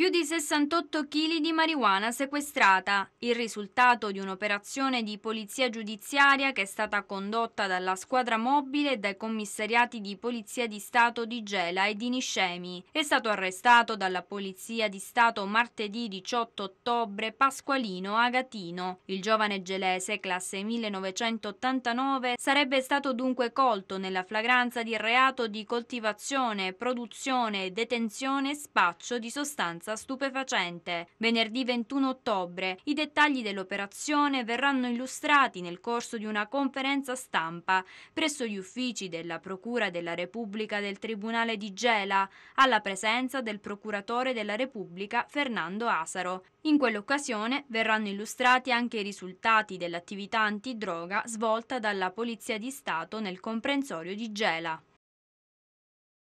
Più di 68 kg di marijuana sequestrata, il risultato di un'operazione di polizia giudiziaria che è stata condotta dalla squadra mobile e dai commissariati di polizia di Stato di Gela e di Niscemi. È stato arrestato dalla polizia di Stato martedì 18 ottobre Pasqualino Agatino. Il giovane gelese, classe 1989, sarebbe stato dunque colto nella flagranza di reato di coltivazione, produzione, detenzione e spaccio di sostanza abbastanza stupefacente. Venerdì 21 ottobre i dettagli dell'operazione verranno illustrati nel corso di una conferenza stampa presso gli uffici della Procura della Repubblica del Tribunale di Gela, alla presenza del Procuratore della Repubblica Fernando Asaro. In quell'occasione verranno illustrati anche i risultati dell'attività antidroga svolta dalla Polizia di Stato nel comprensorio di Gela.